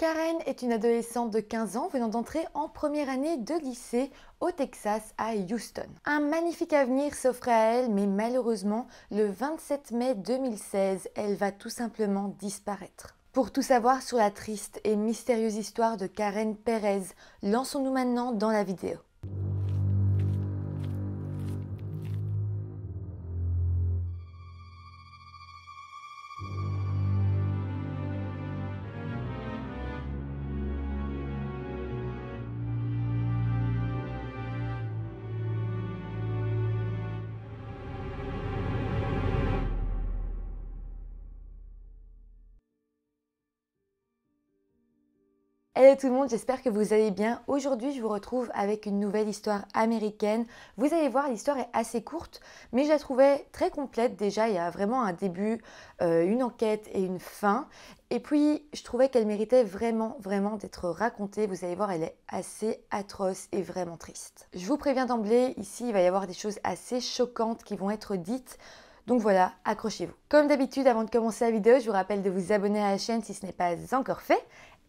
Karen est une adolescente de 15 ans venant d'entrer en première année de lycée au Texas à Houston. Un magnifique avenir s'offrait à elle, mais malheureusement, le 27 mai 2016, elle va tout simplement disparaître. Pour tout savoir sur la triste et mystérieuse histoire de Karen Perez, lançons-nous maintenant dans la vidéo. Hello tout le monde, j'espère que vous allez bien. Aujourd'hui, je vous retrouve avec une nouvelle histoire américaine. Vous allez voir, l'histoire est assez courte, mais je la trouvais très complète déjà. Il y a vraiment un début, euh, une enquête et une fin. Et puis, je trouvais qu'elle méritait vraiment, vraiment d'être racontée. Vous allez voir, elle est assez atroce et vraiment triste. Je vous préviens d'emblée, ici, il va y avoir des choses assez choquantes qui vont être dites. Donc voilà, accrochez-vous. Comme d'habitude, avant de commencer la vidéo, je vous rappelle de vous abonner à la chaîne si ce n'est pas encore fait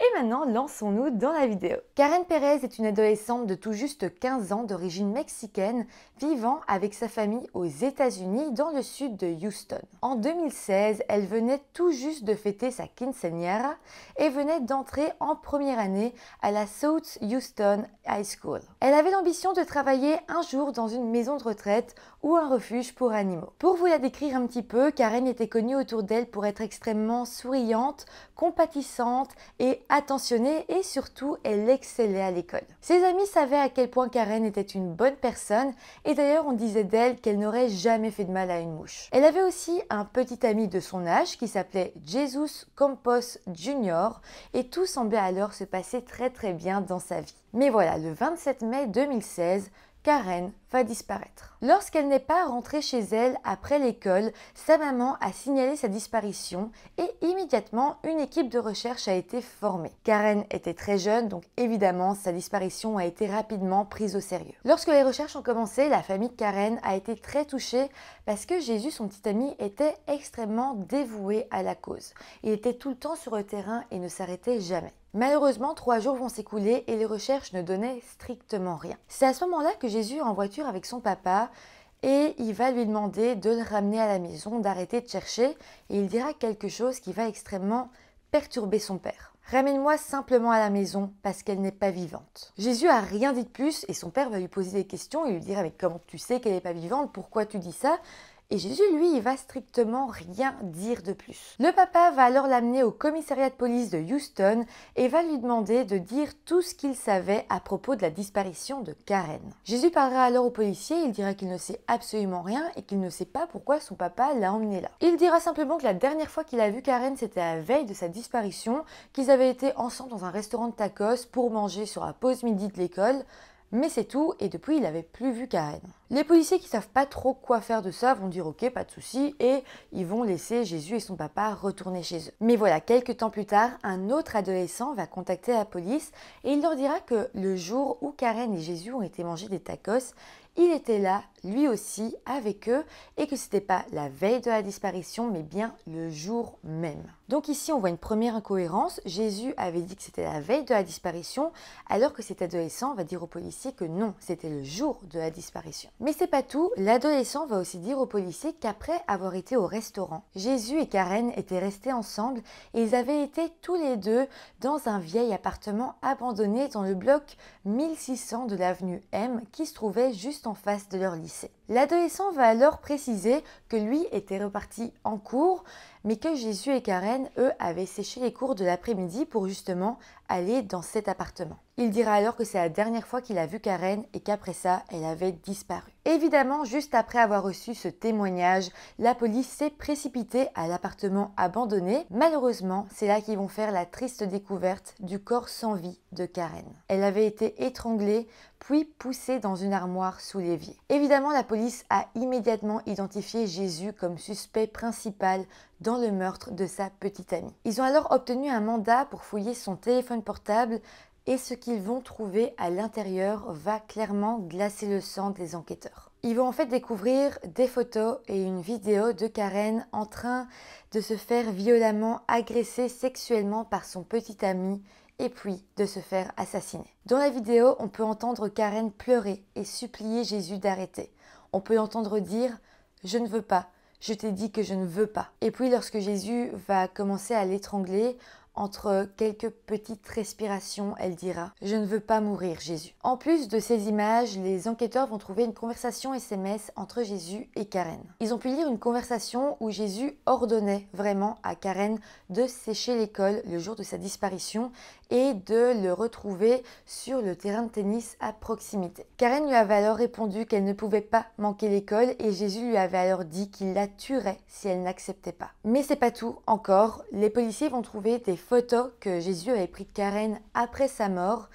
et maintenant, lançons-nous dans la vidéo. Karen Perez est une adolescente de tout juste 15 ans d'origine mexicaine vivant avec sa famille aux États-Unis dans le sud de Houston. En 2016, elle venait tout juste de fêter sa quinceañera et venait d'entrer en première année à la South Houston High School. Elle avait l'ambition de travailler un jour dans une maison de retraite ou un refuge pour animaux. Pour vous la décrire un petit peu, Karen était connue autour d'elle pour être extrêmement souriante, compatissante et attentionnée et surtout elle excellait à l'école. Ses amis savaient à quel point Karen était une bonne personne et d'ailleurs on disait d'elle qu'elle n'aurait jamais fait de mal à une mouche. Elle avait aussi un petit ami de son âge qui s'appelait Jesus Campos Jr. et tout semblait alors se passer très très bien dans sa vie. Mais voilà, le 27 mai 2016, Karen va disparaître. Lorsqu'elle n'est pas rentrée chez elle après l'école, sa maman a signalé sa disparition et immédiatement une équipe de recherche a été formée. Karen était très jeune, donc évidemment sa disparition a été rapidement prise au sérieux. Lorsque les recherches ont commencé, la famille de Karen a été très touchée parce que Jésus, son petit ami, était extrêmement dévoué à la cause. Il était tout le temps sur le terrain et ne s'arrêtait jamais. Malheureusement, trois jours vont s'écouler et les recherches ne donnaient strictement rien. C'est à ce moment-là que Jésus est en voiture avec son papa et il va lui demander de le ramener à la maison, d'arrêter de chercher et il dira quelque chose qui va extrêmement perturber son père. Ramène-moi simplement à la maison parce qu'elle n'est pas vivante. Jésus a rien dit de plus et son père va lui poser des questions et lui dire mais comment tu sais qu'elle n'est pas vivante Pourquoi tu dis ça et Jésus, lui, il va strictement rien dire de plus. Le papa va alors l'amener au commissariat de police de Houston et va lui demander de dire tout ce qu'il savait à propos de la disparition de Karen. Jésus parlera alors au policier, il dira qu'il ne sait absolument rien et qu'il ne sait pas pourquoi son papa l'a emmené là. Il dira simplement que la dernière fois qu'il a vu Karen, c'était à la veille de sa disparition, qu'ils avaient été ensemble dans un restaurant de tacos pour manger sur la pause midi de l'école mais c'est tout, et depuis il n'avait plus vu Karen. Les policiers qui savent pas trop quoi faire de ça vont dire ok, pas de souci, et ils vont laisser Jésus et son papa retourner chez eux. Mais voilà, quelques temps plus tard, un autre adolescent va contacter la police et il leur dira que le jour où Karen et Jésus ont été mangés des tacos, il était là, lui aussi, avec eux, et que c'était pas la veille de la disparition, mais bien le jour même. Donc ici, on voit une première incohérence. Jésus avait dit que c'était la veille de la disparition, alors que cet adolescent va dire au policier que non, c'était le jour de la disparition. Mais c'est pas tout, l'adolescent va aussi dire au policier qu'après avoir été au restaurant, Jésus et Karen étaient restés ensemble et ils avaient été tous les deux dans un vieil appartement abandonné dans le bloc 1600 de l'avenue M qui se trouvait juste en face de leur lycée. L'adolescent va alors préciser que lui était reparti en cours, mais que Jésus et Karen, eux, avaient séché les cours de l'après-midi pour justement aller dans cet appartement. Il dira alors que c'est la dernière fois qu'il a vu Karen et qu'après ça, elle avait disparu. Évidemment, juste après avoir reçu ce témoignage, la police s'est précipitée à l'appartement abandonné. Malheureusement, c'est là qu'ils vont faire la triste découverte du corps sans vie de Karen. Elle avait été étranglée puis poussé dans une armoire sous l'évier. Évidemment, la police a immédiatement identifié Jésus comme suspect principal dans le meurtre de sa petite amie. Ils ont alors obtenu un mandat pour fouiller son téléphone portable et ce qu'ils vont trouver à l'intérieur va clairement glacer le sang des enquêteurs. Ils vont en fait découvrir des photos et une vidéo de Karen en train de se faire violemment agresser sexuellement par son petit ami et puis de se faire assassiner. Dans la vidéo, on peut entendre Karen pleurer et supplier Jésus d'arrêter. On peut entendre dire ⁇ Je ne veux pas, je t'ai dit que je ne veux pas ⁇ Et puis lorsque Jésus va commencer à l'étrangler, entre quelques petites respirations, elle dira Je ne veux pas mourir, Jésus. En plus de ces images, les enquêteurs vont trouver une conversation SMS entre Jésus et Karen. Ils ont pu lire une conversation où Jésus ordonnait vraiment à Karen de sécher l'école le jour de sa disparition et de le retrouver sur le terrain de tennis à proximité. Karen lui avait alors répondu qu'elle ne pouvait pas manquer l'école et Jésus lui avait alors dit qu'il la tuerait si elle n'acceptait pas. Mais c'est pas tout encore, les policiers vont trouver des photos que Jésus avait pris de Karen après sa mort.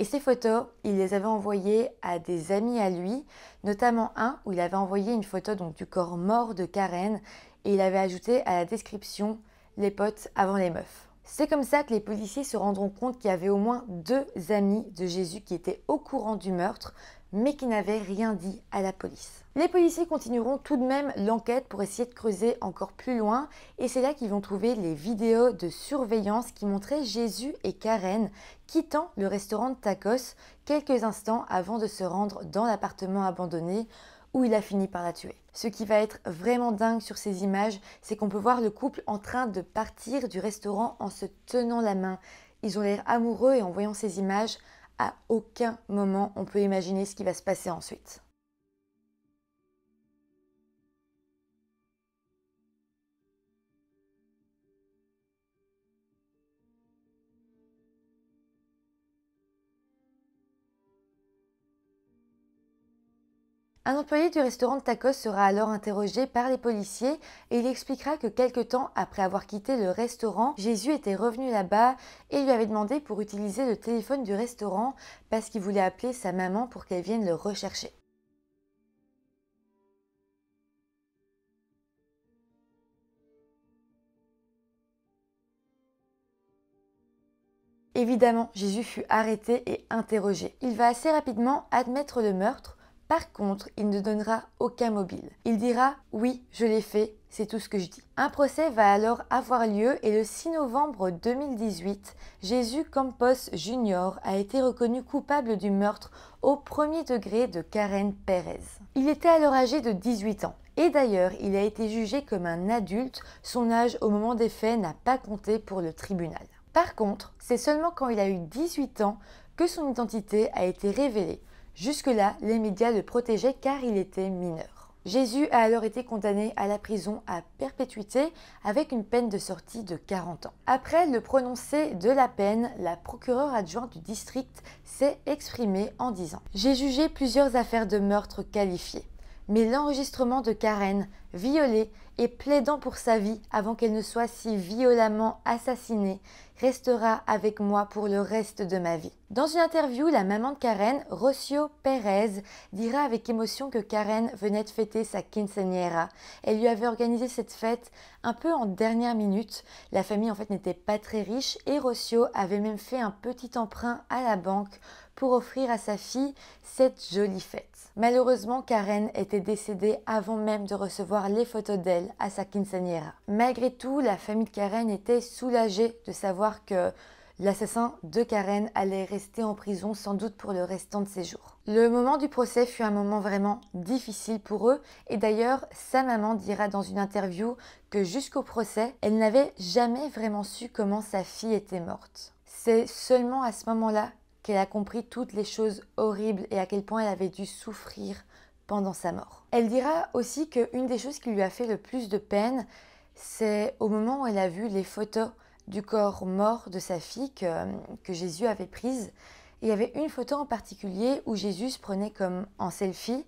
Et ces photos, il les avait envoyées à des amis à lui, notamment un où il avait envoyé une photo donc, du corps mort de Karen et il avait ajouté à la description les potes avant les meufs. C'est comme ça que les policiers se rendront compte qu'il y avait au moins deux amis de Jésus qui étaient au courant du meurtre, mais qui n'avait rien dit à la police. Les policiers continueront tout de même l'enquête pour essayer de creuser encore plus loin et c'est là qu'ils vont trouver les vidéos de surveillance qui montraient Jésus et Karen quittant le restaurant de tacos quelques instants avant de se rendre dans l'appartement abandonné où il a fini par la tuer. Ce qui va être vraiment dingue sur ces images, c'est qu'on peut voir le couple en train de partir du restaurant en se tenant la main. Ils ont l'air amoureux et en voyant ces images, à aucun moment on peut imaginer ce qui va se passer ensuite. Un employé du restaurant de tacos sera alors interrogé par les policiers et il expliquera que quelque temps après avoir quitté le restaurant, Jésus était revenu là-bas et lui avait demandé pour utiliser le téléphone du restaurant parce qu'il voulait appeler sa maman pour qu'elle vienne le rechercher. Évidemment, Jésus fut arrêté et interrogé. Il va assez rapidement admettre le meurtre, par contre, il ne donnera aucun mobile. Il dira oui, je l'ai fait, c'est tout ce que je dis. Un procès va alors avoir lieu et le 6 novembre 2018, Jésus Campos Jr. a été reconnu coupable du meurtre au premier degré de Karen Pérez. Il était alors âgé de 18 ans. Et d'ailleurs, il a été jugé comme un adulte, son âge au moment des faits n'a pas compté pour le tribunal. Par contre, c'est seulement quand il a eu 18 ans que son identité a été révélée. Jusque-là, les médias le protégeaient car il était mineur. Jésus a alors été condamné à la prison à perpétuité avec une peine de sortie de 40 ans. Après le prononcé de la peine, la procureure adjointe du district s'est exprimée en disant ⁇ J'ai jugé plusieurs affaires de meurtre qualifiées, mais l'enregistrement de Karen, violée et plaidant pour sa vie avant qu'elle ne soit si violemment assassinée, restera avec moi pour le reste de ma vie. Dans une interview, la maman de Karen, Rocio Pérez, dira avec émotion que Karen venait de fêter sa quinceañera. Elle lui avait organisé cette fête un peu en dernière minute. La famille en fait n'était pas très riche et Rocio avait même fait un petit emprunt à la banque pour offrir à sa fille cette jolie fête. Malheureusement, Karen était décédée avant même de recevoir les photos d'elle à sa quinceañera. Malgré tout, la famille de Karen était soulagée de savoir que L'assassin de Karen allait rester en prison sans doute pour le restant de ses jours. Le moment du procès fut un moment vraiment difficile pour eux et d'ailleurs sa maman dira dans une interview que jusqu'au procès, elle n'avait jamais vraiment su comment sa fille était morte. C'est seulement à ce moment-là qu'elle a compris toutes les choses horribles et à quel point elle avait dû souffrir pendant sa mort. Elle dira aussi qu'une des choses qui lui a fait le plus de peine, c'est au moment où elle a vu les photos du corps mort de sa fille que, Jésus avait prise. il y avait une photo en particulier où Jésus se prenait comme en selfie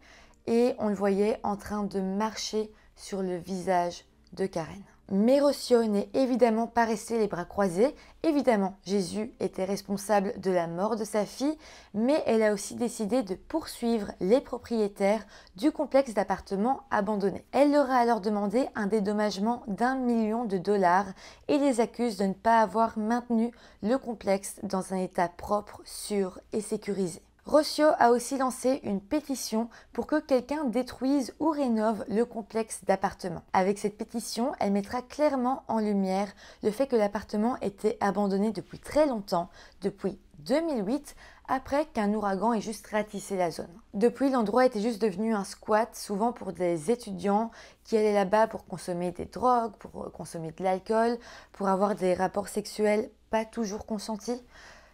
et on le voyait en train de marcher sur le visage de Karen mais Rossio n'est évidemment pas resté les bras croisés. Évidemment, Jésus était responsable de la mort de sa fille, mais elle a aussi décidé de poursuivre les propriétaires du complexe d'appartements abandonnés. Elle leur a alors demandé un dédommagement d'un million de dollars et les accuse de ne pas avoir maintenu le complexe dans un état propre, sûr et sécurisé. Rossio a aussi lancé une pétition pour que quelqu'un détruise ou rénove le complexe d'appartements. Avec cette pétition, elle mettra clairement en lumière le fait que l'appartement était abandonné depuis très longtemps, depuis 2008, après qu'un ouragan ait juste ratissé la zone. Depuis, l'endroit était juste devenu un squat, souvent pour des étudiants qui allaient là-bas pour consommer des drogues, pour consommer de l'alcool, pour avoir des rapports sexuels pas toujours consentis.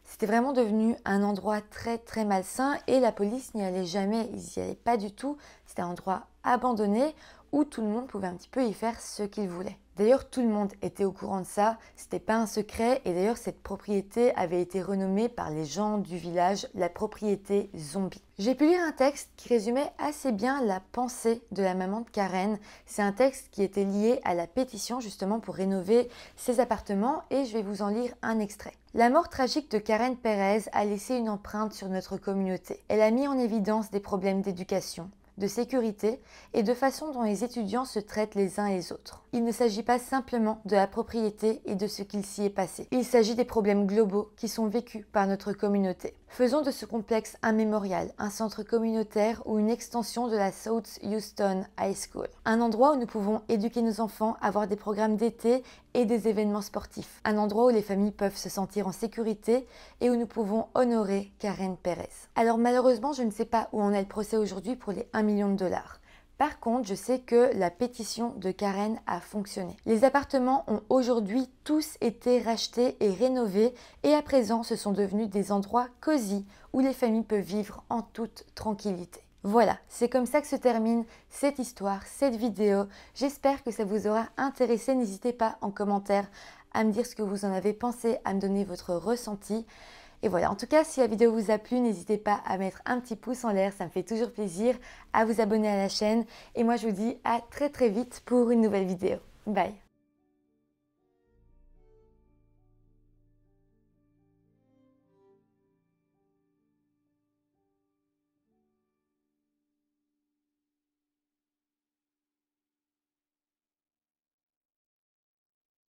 C'était vraiment devenu un endroit très très malsain et la police n'y allait jamais, ils n'y allaient pas du tout. C'était un endroit abandonné où tout le monde pouvait un petit peu y faire ce qu'il voulait. D'ailleurs, tout le monde était au courant de ça, c'était pas un secret, et d'ailleurs, cette propriété avait été renommée par les gens du village la propriété zombie. J'ai pu lire un texte qui résumait assez bien la pensée de la maman de Karen. C'est un texte qui était lié à la pétition justement pour rénover ses appartements, et je vais vous en lire un extrait. La mort tragique de Karen Perez a laissé une empreinte sur notre communauté. Elle a mis en évidence des problèmes d'éducation, de sécurité et de façon dont les étudiants se traitent les uns et les autres. Il ne s'agit pas simplement de la propriété et de ce qu'il s'y est passé. Il s'agit des problèmes globaux qui sont vécus par notre communauté. Faisons de ce complexe un mémorial, un centre communautaire ou une extension de la South Houston High School. Un endroit où nous pouvons éduquer nos enfants, avoir des programmes d'été et des événements sportifs. Un endroit où les familles peuvent se sentir en sécurité et où nous pouvons honorer Karen Perez. Alors malheureusement, je ne sais pas où en est le procès aujourd'hui pour les 1 million de dollars. Par contre, je sais que la pétition de Karen a fonctionné. Les appartements ont aujourd'hui tous été rachetés et rénovés et à présent ce sont devenus des endroits cosy où les familles peuvent vivre en toute tranquillité. Voilà, c'est comme ça que se termine cette histoire, cette vidéo. J'espère que ça vous aura intéressé. N'hésitez pas en commentaire à me dire ce que vous en avez pensé, à me donner votre ressenti. Et voilà, en tout cas, si la vidéo vous a plu, n'hésitez pas à mettre un petit pouce en l'air, ça me fait toujours plaisir, à vous abonner à la chaîne. Et moi, je vous dis à très très vite pour une nouvelle vidéo. Bye